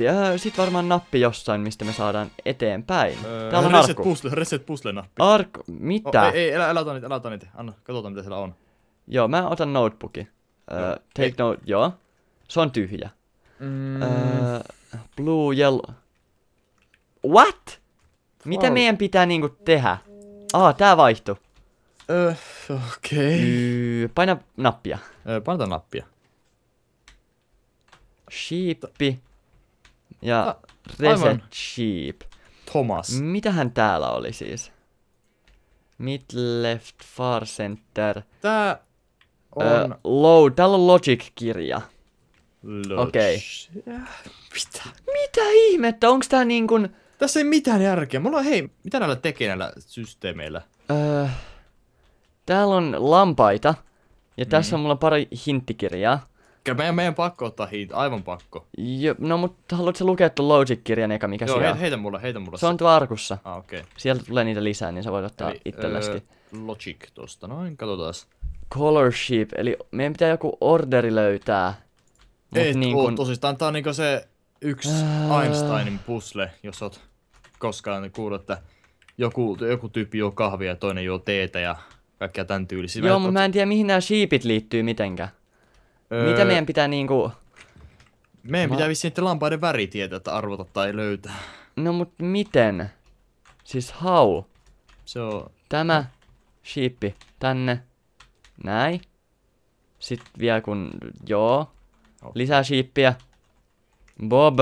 Äh, sit varmaan nappi jossain, mistä me saadaan eteenpäin. Öö, Täällä on reset arkku. Puzzle, reset puzzle nappi. Ark, mitä? Oh, ei, ei, älä, älä ota niitä, älä ota niitä. Anna, katsotaan mitä siellä on. Joo, mä otan notebookin. No, öö, uh, take ei. note, joo. Se on tyhjä. Mm. Uh, blue, yellow. What? Mitä wow. meidän pitää niinku tehdä? Ah, tää vaihtu. Uh, okei. Okay. paina nappia. Uh, paina nappia. Sheepi ja A, Reset Sheep. Thomas. Mitähän täällä oli siis? Mid left far center. Tää on... Ö, low. Täällä on Logic-kirja. Logic. Okei. Okay. Mitä? Mitä ihmettä? Onks tää niinkun... Tässä ei mitään järkeä. Mulla on, hei, mitä näillä tekee näillä systeemeillä? Öö, täällä on lampaita. Ja mm. tässä on mulla pari hinttikirjaa. Kyllä meidän, meidän pakko ottaa hiit, aivan pakko. Jo, no mutta haluatko lukea tuon Logic-kirjan eka, mikä Joo, heitä, heitä mulle, heitä mulle. Se on tuo arkussa. Ah, okei. Okay. Sieltä tulee niitä lisää, niin sä voit ottaa eli, itselleskin. Öö, logic tosta, noin, katsotaan. Color Sheep, eli meidän pitää joku orderi löytää. Ei niin kun... tosistaan, tää on niinku se yksi öö... Einsteinin pusle, jos oot koskaan kuullut, että joku, joku tyyppi juo kahvia ja toinen juo teetä ja kaikkea tämän tyylisiä. Joo, mutta mä en tiedä mihin nämä sheepit liittyy mitenkään. Öö, Mitä meidän pitää niinku... Meidän Ma... pitää vissiin niiden lampaiden tietää, että arvota tai löytää. No mut miten? Siis hau. Se on... Tämä shiippi tänne. Näin. Sitten vielä kun... Joo. Oh. Lisää shiippiä. Bob.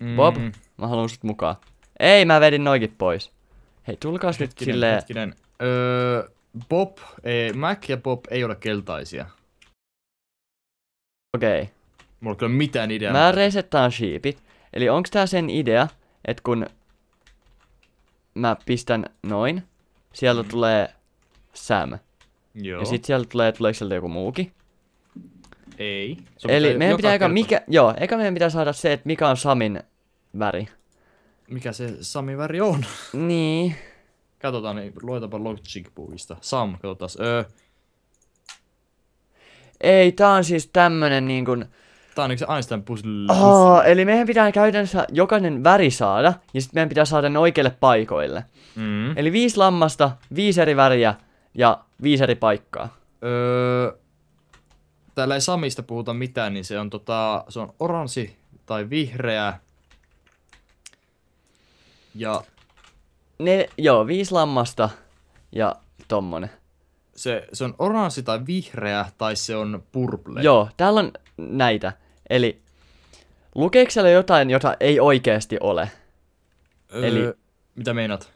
Mm. Bob, mm. mä haluan sut mukaan. Ei, mä vedin noikin pois. Hei, tulkaas hetkinen, nyt silleen... Hetkinen. Öö, Bob, ei, Mac ja Bob ei ole keltaisia. Okei. Okay. Mulla ei ole mitään ideaa. Mä resettaan sheepit. Eli onks tää sen idea, että kun mä pistän noin, sieltä mm. tulee Sam. Joo. Ja sit sieltä tulee, tuleeko sieltä joku muuki? Ei. Se Eli meidän pitää eka, mikä, joo, eka meidän pitää saada se, että mikä on Samin väri. Mikä se Samin väri on? Niin. Katsotaan, niin luetapa Logic Bookista. Sam, katsotaan. Öö, ei, tää on siis tämmönen niin kuin, Tää on yksi Einstein puzzle. Oh, eli meidän pitää käytännössä jokainen väri saada, ja sitten meidän pitää saada ne oikeille paikoille. Mm. Eli viisi lammasta, viisi eri väriä ja viisi eri paikkaa. Öö, täällä ei Samista puhuta mitään, niin se on, tota, se on oranssi tai vihreä. Ja... Ne, joo, viisi lammasta ja tommonen se, se on oranssi tai vihreä tai se on purple. Joo, täällä on näitä. Eli lukeeko siellä jotain, jota ei oikeasti ole? Öö, eli, mitä meinat?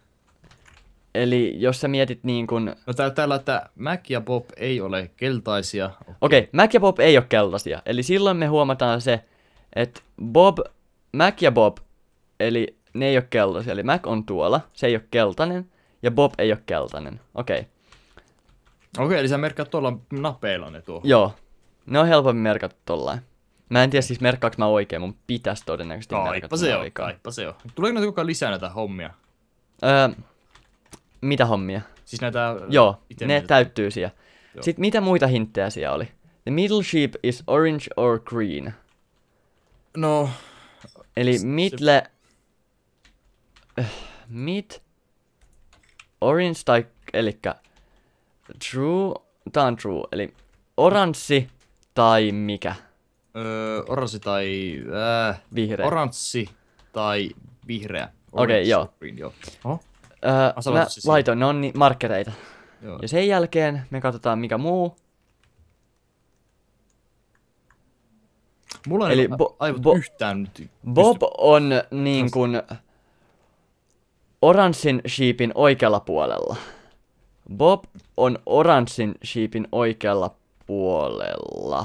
Eli jos sä mietit niin kun... No tää, täällä, että Mac ja Bob ei ole keltaisia. Okei, okay. okay, Mac ja Bob ei ole keltaisia. Eli silloin me huomataan se, että Bob, Mac ja Bob, eli ne ei ole keltaisia. Eli Mac on tuolla, se ei ole keltainen, ja Bob ei ole keltainen. Okei. Okay. Okei, eli sä merkkaat tuolla napeilla ne tuohon. Joo. Ne on helpommin merkata tuolla. Mä en tiedä siis merkkaaks mä oikein, mun pitäisi todennäköisesti merkata se on, oikein. Aipa se on. Tuleeko näitä kukaan lisää näitä hommia? Öö, mitä hommia? Siis näitä... Joo, ne näitä. täyttyy siellä. Joo. Sitten mitä muita hinttejä siellä oli? The middle sheep is orange or green. No... Eli se, mitle... Se... Öh, mit... Orange tai... Elikkä True, tää on true, eli oranssi tai mikä? Öö, oranssi tai... Äh, vihreä. Oranssi tai vihreä. Okei, okay, joo. Green, joo. Oho. Öö, mä, siis laitoin, ne on ni- markkereita. Joo. Ja sen jälkeen me katsotaan mikä muu. Mulla ei Eli bo- aivot bo- yhtään nyt. Bob pysty... on niin kuin oranssin sheepin oikealla puolella. Bob on oranssin siipin oikealla puolella.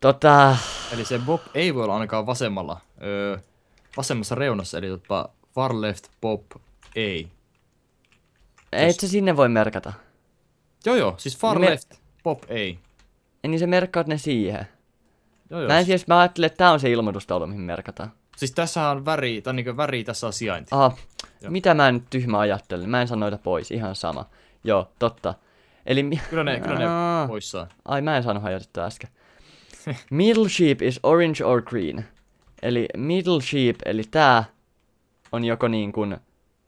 Tota... Eli se Bob ei voi olla ainakaan vasemmalla. Öö, vasemmassa reunassa, eli tota far left Bob ei. Ei Just... se sinne voi merkata. Joo joo, siis far niin left me... Bob ei. Ja niin se merkkaat ne siihen. Joo, joo. Mä en siis, mä ajattelin, että tää on se ilmoitustaulu, mihin merkataan. Siis tässä on väri, tai niin väri tässä on sijainti. Aha, mitä mä nyt tyhmä ajattelen? Mä en sano noita pois, ihan sama. Joo, totta. Eli mi- kyllä ne, kyllä ne poissaan. Ai mä en saanut hajotettua äsken. middle sheep is orange or green. Eli middle sheep, eli tää on joko niin kuin...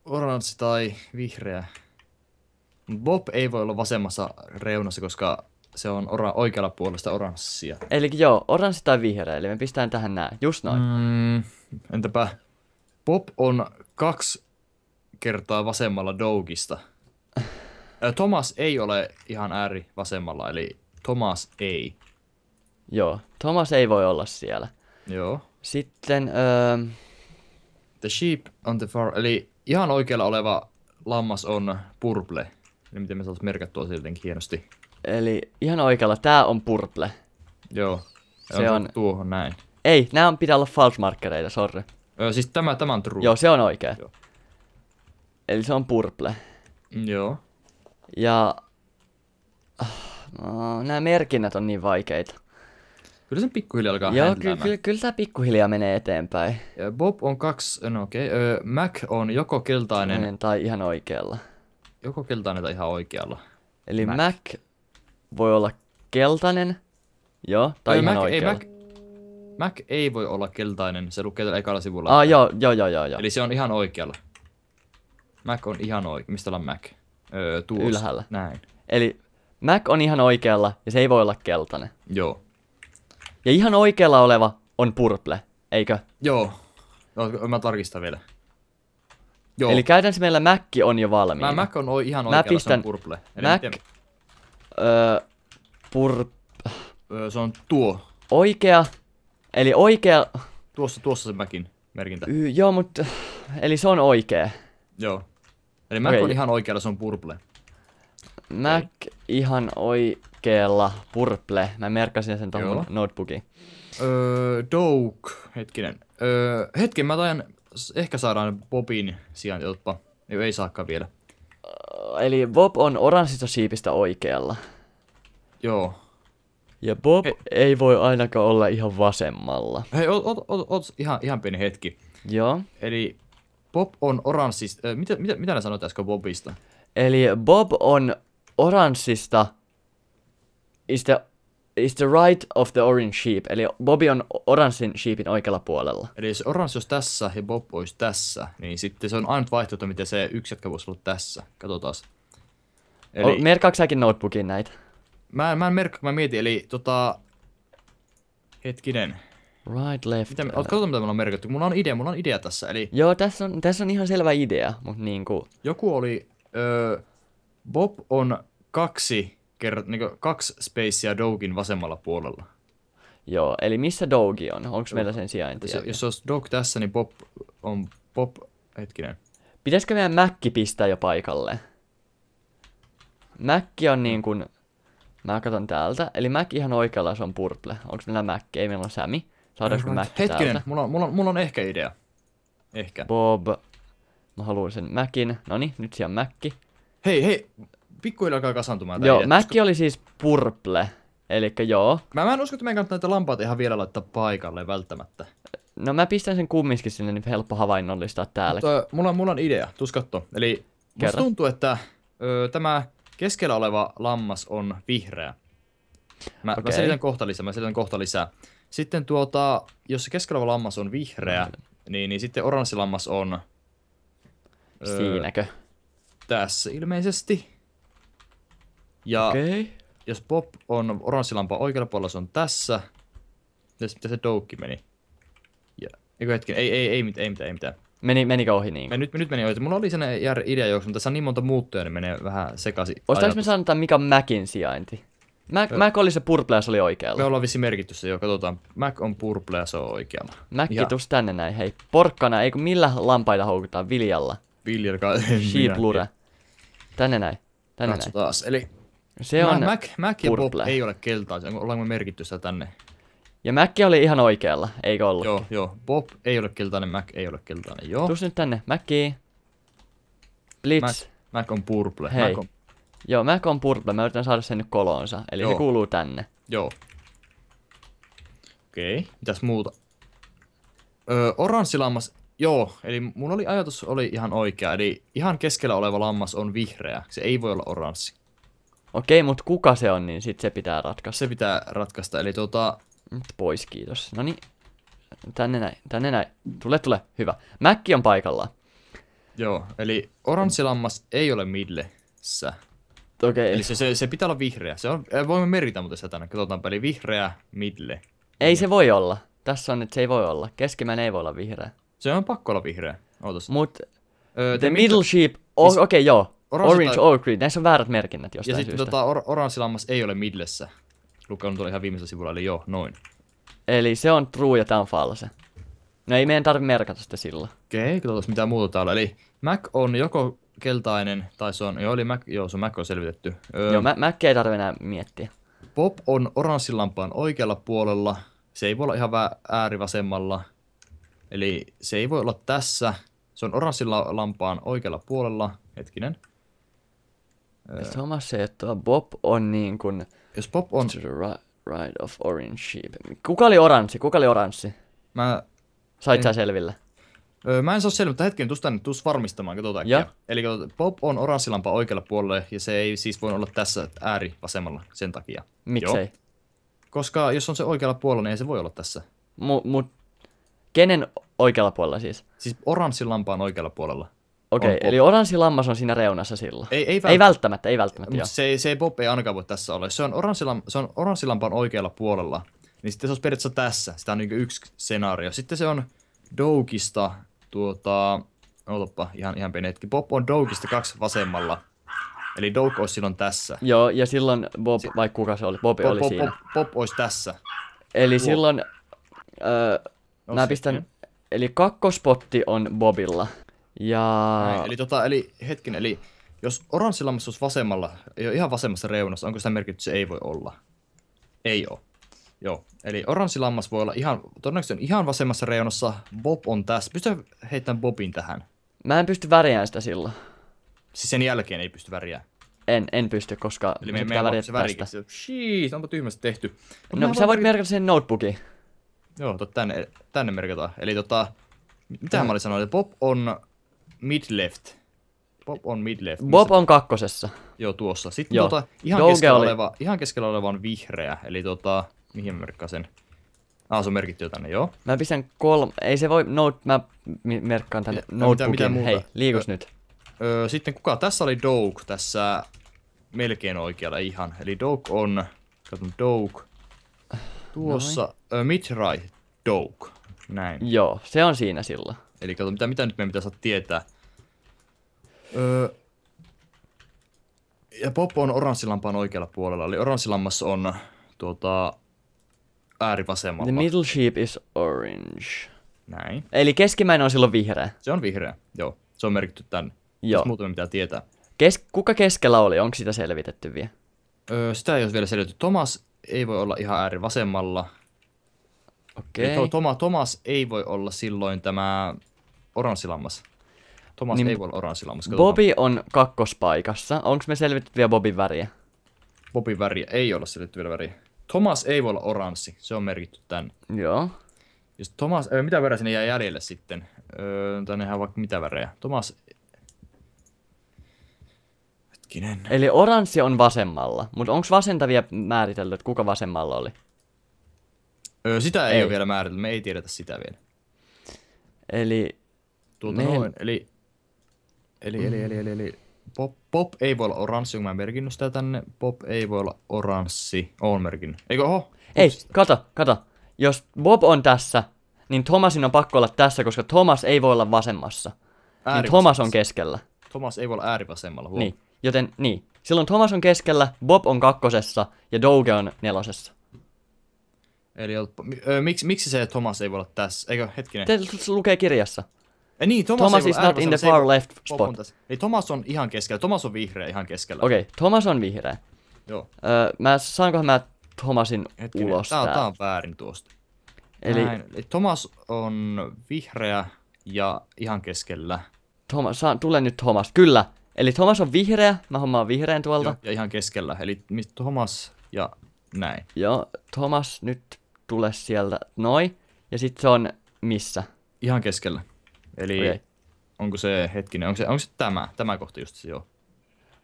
Oranssi tai vihreä. Bob ei voi olla vasemmassa reunassa, koska se on ora- oikealla puolesta oranssia. Eli joo, oranssi tai vihreä, eli me pistään tähän nää, just noin. Mm. Entäpä Pop on kaksi kertaa vasemmalla Dougista. Thomas ei ole ihan ääri vasemmalla, eli Thomas ei. Joo, Thomas ei voi olla siellä. Joo. Sitten... Um... The sheep on the far... Eli ihan oikealla oleva lammas on purple. Eli miten me saataisiin merkattua sieltä hienosti. Eli ihan oikealla, tämä on purple. Joo. Se on, on tuohon näin. Ei, nämä on pitää olla falsmarkkereita, sorry. Öö, siis tämä, tämä on true. Joo, se on oikea. Joo. Eli se on purple. Mm, joo. Ja... Ah, no, nämä merkinnät on niin vaikeita. Kyllä sen pikkuhiljaa alkaa Joo, ky- ky- kyllä tämä pikkuhiljaa menee eteenpäin. Bob on kaksi, no okei, okay. Mac on joko keltainen... Menen tai ihan oikealla. Joko keltainen tai ihan oikealla. Eli Mac, Mac voi olla keltainen, joo, tai ei, ihan Mac, oikealla. Ei, Mac, Mac ei voi olla keltainen, se lukee tällä ekalla sivulla. Ah, joo, joo, joo, joo, joo. Eli se on ihan oikealla. Mac on ihan oikealla. Mistä on Mac? Öö, tuossa. Ylhäällä. Näin. Eli Mac on ihan oikealla ja se ei voi olla keltainen. Joo. Ja ihan oikealla oleva on purple, eikö? Joo. No, mä tarkistan vielä. Joo. Eli käytännössä meillä Mac on jo valmiina. Mä Mac on o- ihan oikealla, mä pistän se on purple. Eli Mac... Miten... Öö, pur... Öö, se on tuo. Oikea Eli oikea... Tuossa, tuossa se mäkin merkintä. Y- joo, mutta... Eli se on oikea. Joo. Eli Mac okay. on ihan oikealla, se on purple. Mac ihan oikealla, purple. Mä merkkasin sen tuohon notebookiin. Öö, Doug, hetkinen. Öö, hetken, mä tajan, ehkä saadaan Bobin sijaan, jotta Ei, ei saakaan vielä. Eli Bob on oranssista siipistä oikealla. Joo, ja Bob He... ei voi ainakaan olla ihan vasemmalla. Hei, oot, oot, oot, oot ihan, ihan pieni hetki. Joo. Eli Bob on oranssista... Äh, mitä, mitä, mitä ne sanoit äsken Bobista? Eli Bob on oranssista... Is the, is the right of the orange sheep. Eli Bobi on oranssin sheepin oikealla puolella. Eli jos oranssi olisi tässä ja Bob olisi tässä, niin sitten se on ainut vaihtoehto, miten se yksi jätkä voisi olla tässä. Katsotaan. Oh, Eli... O, merkaatko säkin notebookiin näitä? Mä, mä en merkka, kun mä mietin, eli tota... Hetkinen. Right, left. Mitä, me, katsotaan, mitä meillä on merkitty. Mulla on idea, mulla on idea tässä, eli... Joo, tässä on, tässä on ihan selvä idea, mut niinku... Joku oli... Ö, Bob on kaksi, kert, niinku, kaksi spacea Dogin vasemmalla puolella. Joo, eli missä Dogi on? Onko meillä sen sijainti? Se, jos olisi Dog tässä, niin Bob on... Bob... Hetkinen. Pitäisikö meidän Mäkki pistää jo paikalle? Mäkki on niin kuin... Mä katson täältä. Eli Mac ihan oikealla, se on purple. Onko meillä Mac? Ei meillä on Sami. Saadaanko right. Mac Hetkinen, täältä? mulla on, mulla, on, mulla on ehkä idea. Ehkä. Bob. Mä haluan sen Macin. Noni, niin, nyt siellä on Mac. Hei, hei. Pikkuhiljaa alkaa kasantumaan Joo, Mac koska... oli siis purple. Eli joo. Mä, mä en usko, että meidän kannattaa näitä lampaita ihan vielä laittaa paikalle välttämättä. No mä pistän sen kumminkin sinne, niin helppo havainnollistaa täällä. Mutta, äh, mulla, mulla on idea, tus katso. Eli musta tuntuu, että ö, tämä Keskellä oleva lammas on vihreä. Mä, okay. mä selitän kohta lisää, mä selitän kohta lisää. Sitten tuota, jos se keskellä oleva lammas on vihreä, niin, niin sitten oranssi lammas on... Siinäkö? Öö, tässä ilmeisesti. Ja okay. jos Bob on oranssi oranssilampa oikealla puolella, se on tässä. Ja sitten se doukki meni. Ja, eikö hetken, ei, ei, ei, ei, ei mitään, ei mitään. Meni, menikö ohi niin? Me nyt, me nyt meni ohi. Mulla oli sen idea juoksu, mutta tässä on niin monta muuttuja, niin menee vähän sekaisin. Olisitko me saanut mikä Mika Mäkin sijainti? Mac, Ö... Mac oli se purple ja se oli oikealla. Me ollaan vissi merkitty se jo, katsotaan. Mac on purple ja se on oikealla. Mac ja. tänne näin, hei. Porkkana, ei kun millä lampaita houkutaan? Viljalla. Viljalla, Sheep lure. Tänne näin. Tänne Katsotaas, näin. eli se on Mac, Mac ja purple. Bob ei ole keltaisia. Ollaanko me merkitty sitä tänne? Ja Mac oli ihan oikealla, eikö ollut? Joo, joo. Bob ei ole keltainen, Mac ei ole keltainen, joo. Tuus nyt tänne, Macki. Blitz. Mac, Mac on purple. Hei. Mac on... Joo, Mac on purple, mä yritän saada sen nyt kolonsa, eli joo. se kuuluu tänne. Joo. Okei, okay. mitäs muuta? Öö, oranssi lammas, joo, eli mun oli ajatus oli ihan oikea, eli ihan keskellä oleva lammas on vihreä, se ei voi olla oranssi. Okei, okay, mutta kuka se on, niin sit se pitää ratkaista. Se pitää ratkaista, eli tuota, nyt pois, kiitos. No niin. Tänne näin, tänne näin. Tule, tule. Hyvä. Mäkki on paikallaan. Joo, eli oranssilammas ei ole midlessä. Okei. Okay. Eli se, se, se, pitää olla vihreä. Se on, eh, voimme meritä muuten tänne. Katsotaanpa, eli vihreä midle. Ei se voi olla. Tässä on, että se ei voi olla. Keskimäinen ei voi olla vihreä. Se on pakko olla vihreä. Ootas. Mut öö, the middle mit... sheep, o- siis okei okay, joo. Orange, orange tai... or green, näissä on väärät merkinnät jostain ja syystä. Ja sitten tota, or- oranssilammas ei ole midlessä. Lukka on ihan viimeisellä sivulla, eli joo, noin. Eli se on true ja tämä on false. No ei meidän tarvitse merkata sitä sillä. Okei, okay, katsotaan mitä muuta täällä. Eli Mac on joko keltainen, tai se on, joo, eli Mac, joo, se on Mac on selvitetty. Öö, joo, Mac, ei tarvitse enää miettiä. Pop on oranssilampaan oikealla puolella, se ei voi olla ihan äärivasemmalla, eli se ei voi olla tässä, se on oranssilampaan oikealla puolella, hetkinen. Öö. Thomas se, että Bob on niin kuin jos pop on... To the right, of orange sheep. Kuka oli oranssi? Kuka oli oranssi? Mä... Sait en... sä selville? Öö, mä en saa selvää, mutta hetken, tuus tänne, tuus varmistamaan, katsotaan. Ja. Eli pop on oranssilampa oikealla puolella, ja se ei siis voi olla tässä ääri vasemmalla sen takia. Miksei? Koska jos on se oikealla puolella, niin ei se voi olla tässä. Mu- mut... Kenen oikealla puolella siis? Siis oranssilampa on oikealla puolella. Okei, okay, eli oranssi lammas on siinä reunassa sillä Ei, ei, välttämättä. ei välttämättä, ei välttämättä. Mutta se, se Bob ei ainakaan voi tässä olla. Se on, oranssilam, se on oranssilampan oikealla puolella, niin sitten se olisi periaatteessa tässä. Sitä on niin yksi skenaario. Sitten se on Doukista, tuota, Ootapa, ihan, ihan pieni hetki. Bob on Doukista kaksi vasemmalla. Eli Douk olisi silloin tässä. Joo, ja silloin Bob, si- vai kuka se oli, Bob, Bob oli Bob, siinä. Bob, Bob olisi tässä. Eli Bob. silloin, öö, mä pistän, eli kakkospotti on Bobilla. Ja... Näin, eli, tota, eli hetken, eli jos lammas olisi vasemmalla, ihan vasemmassa reunassa, onko sitä merkitty, se ei voi olla? Ei ole. Joo, eli lammas voi olla ihan, todennäköisesti on ihan vasemmassa reunassa, Bob on tässä. Pystytään heittämään Bobin tähän. Mä en pysty värjään sitä silloin. Siis sen jälkeen ei pysty värjään. En, en pysty, koska Eli me, me pitää se värikin. tästä. Jeez, onpa tyhmästi tehty. Mut no, sä voit värikin... merkata sen notebookiin. Joo, tänne, tänne merkataan. Eli tota, mitä mä olin sanonut, Bob on mid left. Bob on mid left. Bob on kakkosessa. Joo, tuossa. Sitten Joo. Tuota, ihan, keskellä oli... oleva, ihan keskellä oleva on vihreä, eli tota, mihin merkkaa sen? Ah, se on merkitty jo tänne, joo. Mä pistän kolme, ei se voi, no, mä merkkaan tänne ja, notebookin. Mitä, mitä Hei, liikus öö, nyt. Öö, sitten kuka? Tässä oli Doug, tässä melkein oikealla ihan. Eli Doug on, katson Doug, tuossa, öö, Mitrai Doug, näin. Joo, se on siinä silloin. Eli kato, mitä, mitä nyt meidän pitäisi tietää? Öö, ja Poppo on oranssilampaan oikealla puolella, eli oranssilammassa on tuota, äärivasemmalla. The middle sheep is orange. Näin. Eli keskimmäinen on silloin vihreä. Se on vihreä, joo. Se on merkitty tänne. Joo. Muuten pitää tietää. Kes- kuka keskellä oli? Onko sitä selvitetty vielä? Öö, sitä ei ole vielä selvitetty. Tomas ei voi olla ihan äärivasemmalla. Okei. Okay. Eli Toma- Tomas ei voi olla silloin tämä oranssilammas. Thomas niin, ei voi olla oranssilammas. Katsotaan. Bobby on kakkospaikassa. Onko me selvitetty vielä Bobin väriä? Bobin väriä ei olla selvitetty vielä väriä. Thomas ei voi olla oranssi. Se on merkitty tänne. Joo. Jos Thomas, äh, mitä väriä sinne jää jäljelle sitten? Öö, tännehän vaikka mitä värejä. Thomas... Hetkinen. Eli oranssi on vasemmalla. Mutta onko vasenta vielä määritelty, että kuka vasemmalla oli? Öö, sitä ei, ei ole vielä määritelty. Me ei tiedetä sitä vielä. Eli Tuota Meil... Niin. noin. Eli, eli, eli, eli, eli, eli pop, pop ei voi olla oranssi, kun mä en sitä tänne. Pop ei voi olla oranssi. Oon merkinnyt. Eikö oho? Ei, Upsista. kato, kato. Jos Bob on tässä, niin Thomasin on pakko olla tässä, koska Thomas ei voi olla vasemmassa. Niin Thomas on keskellä. Thomas ei voi olla äärivasemmalla. Huom. Niin, joten niin. Silloin Thomas on keskellä, Bob on kakkosessa ja Doge on nelosessa. Eli miksi, miksi se Thomas ei voi olla tässä? Eikö, hetkinen. Te lukee kirjassa. Ei niin, Thomas, Thomas is not in the far left spot. Ei, Thomas on ihan keskellä. Thomas on vihreä ihan keskellä. Okei, okay, Thomas on vihreä. Joo. Öö, mä, saankohan mä Thomasin Hetkinen, ulos tää, tää on väärin tuosta. Eli... Eli Thomas on vihreä ja ihan keskellä. Thomas, saan, tule nyt Thomas, kyllä. Eli Thomas on vihreä, mä hommaan vihreän tuolta. Joo, ja ihan keskellä, eli Thomas ja näin. Joo, Thomas nyt tule sieltä noin. Ja sitten se on missä? Ihan keskellä. Eli okay. onko se, hetkinen, onko se, onko se tämä, tämä kohta just se, joo.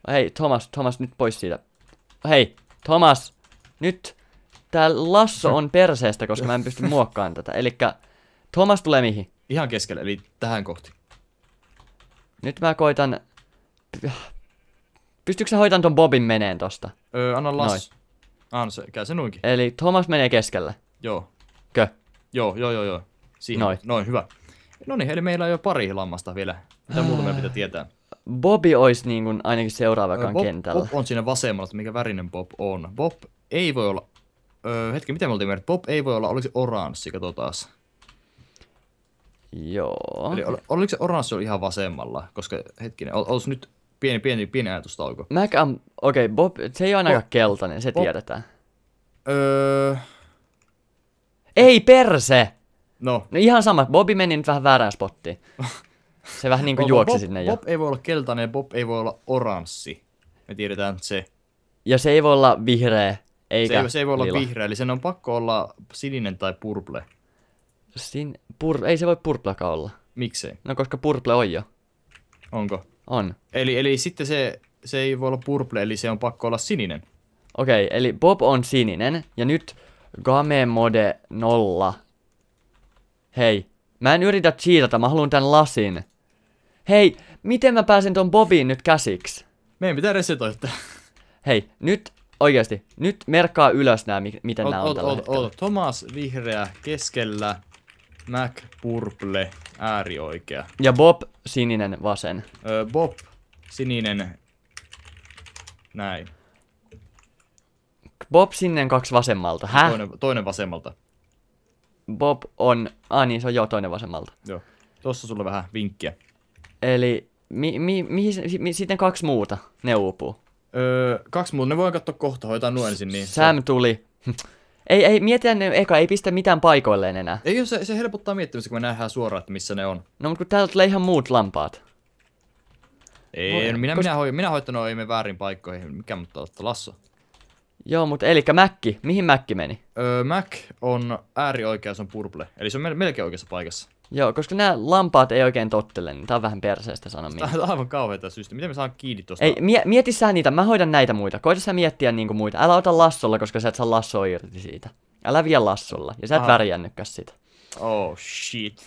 Hei, Thomas, Thomas, nyt pois siitä. Hei, Thomas, nyt tää lasso on perseestä, koska mä en pysty muokkaamaan tätä. Eli Thomas tulee mihin? Ihan keskelle, eli tähän kohti. Nyt mä koitan... Pystytkö sä hoitan ton Bobin meneen tosta? Öö, anna las. Anna se, käy se noinkin. Eli Thomas menee keskelle. Joo. Kö? Joo, joo, joo, joo. Siihen. Noin. Noin, hyvä. No niin, eli meillä on jo pari lammasta vielä. Mitä muuta meidän pitää tietää? Bobi olisi niin kuin ainakin seuraava, Bob, kentällä. Bob on siinä vasemmalla, että mikä värinen Bob on. Bob ei voi olla... Öö, hetki, mitä me oltiin mieltä? Bob ei voi olla, oliko se oranssi, taas. Joo. Eli ol, oliko se oranssi oli ihan vasemmalla? Koska hetkinen, ol, olisi nyt pieni, pieni, pieni ajatustauko. Mä okei, okay, Bob, se ei ole ainakaan Bob, keltainen, se Bob, tiedetään. Öö... Ei perse! No. no ihan sama, Bobi meni nyt vähän väärään spottiin. Se vähän niinku juoksi Bob, sinne jo. Bob ei voi olla keltainen Bob ei voi olla oranssi. Me tiedetään se. Ja se ei voi olla vihreä, eikä se ei, se ei voi olla lila. vihreä, eli sen on pakko olla sininen tai purple. Sin, pur, ei se voi purpleakaan olla. Miksei? No koska purple on jo. Onko? On. Eli, eli sitten se, se ei voi olla purple, eli se on pakko olla sininen. Okei, okay, eli Bob on sininen, ja nyt Game Mode 0 Hei, mä en yritä cheatata, mä haluan tän lasin. Hei, miten mä pääsen ton Bobiin nyt käsiksi? Meidän pitää resetoittaa. Hei, nyt oikeasti, nyt merkkaa ylös nää, miten oot, nää on oot, tällä hetkellä. Thomas vihreä keskellä, Mac purple äärioikea. Ja Bob sininen vasen. Bob sininen näin. Bob sininen kaksi vasemmalta, hä? Toinen, toinen vasemmalta. Bob on... Ah niin, se on joo, toinen vasemmalta. Joo. tossa sulla vähän vinkkiä. Eli mi, mi, mihin, mi, mi, sitten kaksi muuta, ne uupuu. Öö, kaksi muuta, ne voi katsoa kohta, hoitaa nuo ensin. Niin Sam se... tuli. Ei, ei, mietiä ne eka, ei pistä mitään paikoilleen enää. Ei, se, se helpottaa miettimistä, kun me nähdään suoraan, että missä ne on. No, mutta kun täältä tulee ihan muut lampaat. Ei, no, minä, kos... minä, hoi, minä hoitan noin väärin paikkoihin. Mikä mutta ottaa lasso? Joo, mutta eli Mäkki, mihin Mäkki meni? Öö, Mäk on äärioikeassa on purple, eli se on melkein oikeassa paikassa. Joo, koska nämä lampaat ei oikein tottele, niin tää on vähän perseestä sanomia. Tää on aivan kauheita syystä. Miten me saan kiinni tosta? Ei, mie- mieti sä niitä, mä hoidan näitä muita. Koita sä miettiä niinku muita. Älä ota lassolla, koska sä et saa lassoa irti siitä. Älä vie lassolla, ja sä et Aha. värjännykäs sitä. Oh shit.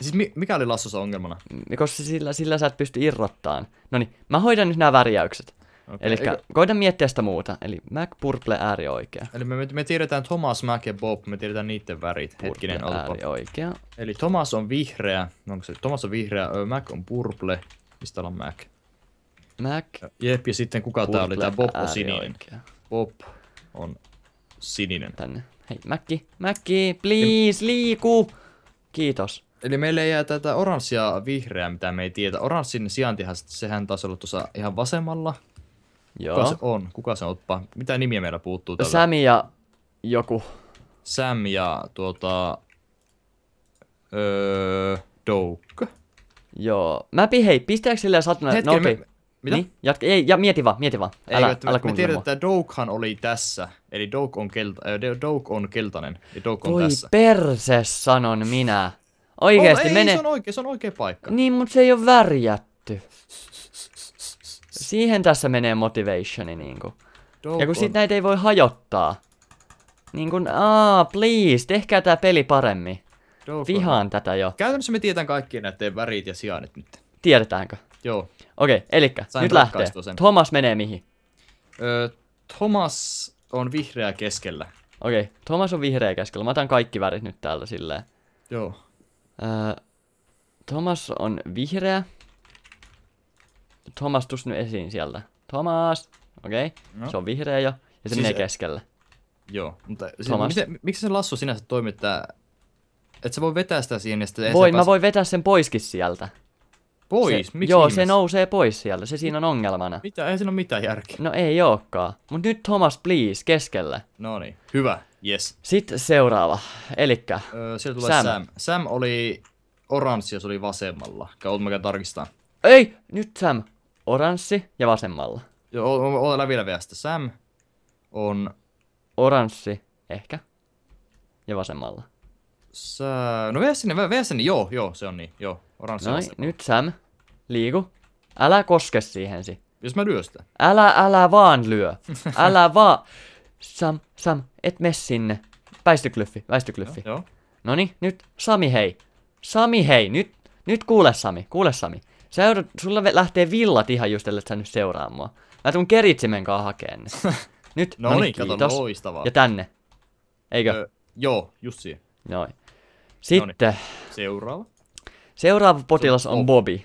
Siis mi- mikä oli lassossa ongelmana? Koska sillä, sillä sä et pysty irrottaan. No niin, mä hoidan nyt nämä värjäykset. Okay. Eli Eikö... koita miettiä sitä muuta. Eli Mac Purple äärioikea. Eli me, me tiedetään Thomas, Mac ja Bob, me tiedetään niiden värit. Purple Hetkinen, äärioikea. Eli Thomas on vihreä. Onko se? Thomas on vihreä, Mac on purple. Mistä on Mac? Mac. Jep, ja sitten kuka tää oli? Tää Bob on sininen. Bob on sininen. Tänne. Hei, Mäkki, Mäkki, please, liiku! Kiitos. Eli meille jää tätä oranssia vihreää, mitä me ei tietä. Oranssin sijaintihan sehän taas olla tuossa ihan vasemmalla. Joo. Kuka se on? Kuka se on? Mitä nimiä meillä puuttuu tältä? Sam ja joku. Sam ja tuota... Öö, Douk. Joo. Mä hei, pistääks sillä satana? Hetken, no, okay. me... Mitä? Niin, jatka, ei, ja mieti vaan, mieti vaan. Älä, Eikö, älä me, me tiedetään, että Doukhan oli tässä. Eli Douk on, kelta, äh, Douk on keltainen. Ja Douk on Voi tässä. perse, sanon minä. Oikeesti, oh, ei, mene. se on oikea, se on oikea paikka. Niin, mutta se ei ole värjätty. Siihen tässä menee motivationi niinku. Ja kun sit näitä ei voi hajottaa. Niinku, aa, please, tehkää tää peli paremmin. Dogon. Vihaan tätä jo. Käytännössä me tiedetään kaikki näiden värit ja sijainnit nyt. Tiedetäänkö? Joo. Okei, okay, elikkä, Sain nyt lähtee. Sen. Thomas menee mihin? Ö, Thomas on vihreä keskellä. Okei, okay, Thomas on vihreä keskellä. Mä otan kaikki värit nyt täällä silleen. Joo. Ö, Thomas on vihreä. Thomas, tus nyt esiin sieltä. Thomas! Okei, okay. no. se on vihreä jo, ja se siis, menee keskelle. Joo, mutta se, siis Thomas. miten, miksi se lassu sinänsä toimittaa? Et sä voi vetää sitä siihen ja sitten... Voin, mä pääs... voin vetää sen poiskin sieltä. Pois? Se, Miksi Joo, ihmis? se nousee pois sieltä. Se siinä on ongelmana. Mitä? Ei siinä ole mitään järkeä. No ei olekaan. Mut nyt Thomas, please, keskelle. No niin, hyvä. Yes. Sitten seuraava. Elikkä öö, sieltä tulee Sam. Sam. Sam oli oranssi ja se oli vasemmalla. Kautta mä tarkistaa. Ei! Nyt Sam oranssi ja vasemmalla. Joo, olen vielä vielä Sam on... Oranssi, ehkä. Ja vasemmalla. Sä... No vee sinne, vee sinne, joo, joo, se on niin, joo. Oranssi Noin, vasemmalla. nyt Sam. Liiku. Älä koske siihensi. Jos mä lyö sitä. Älä, älä vaan lyö. älä vaan. Sam, Sam, et mene sinne. Väistöklyffi, väistöklyffi. Joo, joo. Noni, niin, nyt Sami hei. Sami hei, nyt, nyt kuule Sami, kuule Sami. Sä joudut, sulla lähtee villat ihan just, että sä nyt seuraa mua. Mä tuun keritsimen kanssa hakeen ne. Nyt, no, no niin, niin kiitos. loistavaa. Ja tänne. Eikö? Öö, joo, just siihen. Noin. Sitten. Noniin. Seuraava. Seuraava potilas se on, on Bob. Bobby.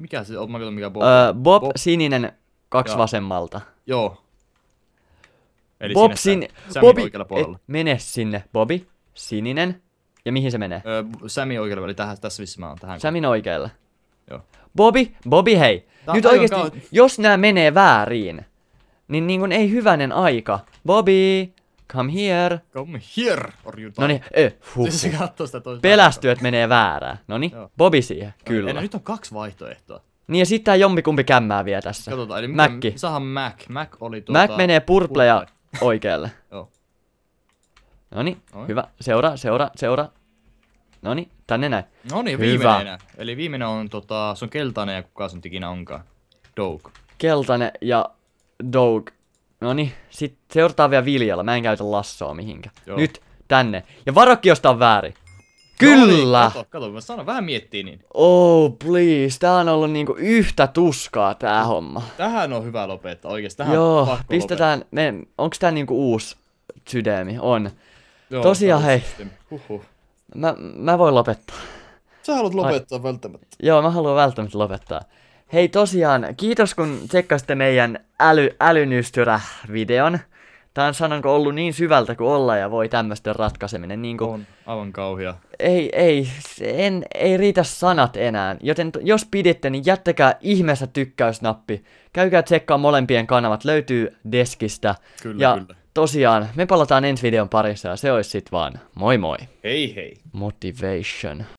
Mikä se on? Mä katson mikä Bob. Öö, Bob, Bob, sininen, kaksi ja. vasemmalta. Joo. Eli Bob sinne. Sin... Bobby, et, mene sinne, Bobby. Sininen. Ja mihin se menee? Öö, Sami oikealla, eli tähän, tässä missä mä oon. Tähän Samin oikealla. Joo. Bobby, Bobby, hei. Tää Nyt oikeesti, jos nämä menee väärin, niin niinkun ei hyvänen aika. Bobby, come here. Come here, orjuta. Noni, niin, eh, huh. Siis Pelästyöt aikaa. menee väärään. Noniin, Joo. Bobby siihen, kyllä. nyt on kaksi vaihtoehtoa. Niin ja sit tää jommikumpi kämmää vielä tässä. Katsotaan, eli Mac. Sahan Mac. Mac oli tuota... Mac menee purple oikealle. Joo. Noni, niin, Oi. hyvä. Seura, seura, seura. Noni, niin. Tänne näin. No niin, viimeinen Eli viimeinen on tota, se on keltainen ja kuka sen ikinä onkaan. Doug. Keltainen ja Doug. No niin, sit seurataan vielä viljalla. Mä en käytä lassoa mihinkä. Joo. Nyt tänne. Ja varokki on väärin. Kyllä! No niin, kato, kato, mä sanon vähän miettiä niin. Oh please, tää on ollut niinku yhtä tuskaa tää no, homma. Tähän on hyvä lopettaa oikeesti, Joo, on pakko pistetään, lopettaa. me, onks tää niinku uusi sydämi? On. Joo, Tosiaan hei. Huhhuh. Mä, mä voin lopettaa. Sä haluat lopettaa Ai, välttämättä. Joo, mä haluan välttämättä lopettaa. Hei tosiaan, kiitos kun tsekkasitte meidän äly, älynystyrä-videon. Tää on sanonko ollut niin syvältä kuin olla ja voi tämmöstä ratkaiseminen. Niin kun... On aivan kauhia. Ei, ei, en, ei riitä sanat enää. Joten jos piditte, niin jättäkää ihmeessä tykkäysnappi. Käykää tsekkaa molempien kanavat, löytyy deskistä. Kyllä, ja kyllä tosiaan, me palataan ensi videon parissa ja se olisi sit vaan moi moi. Hei hei. Motivation.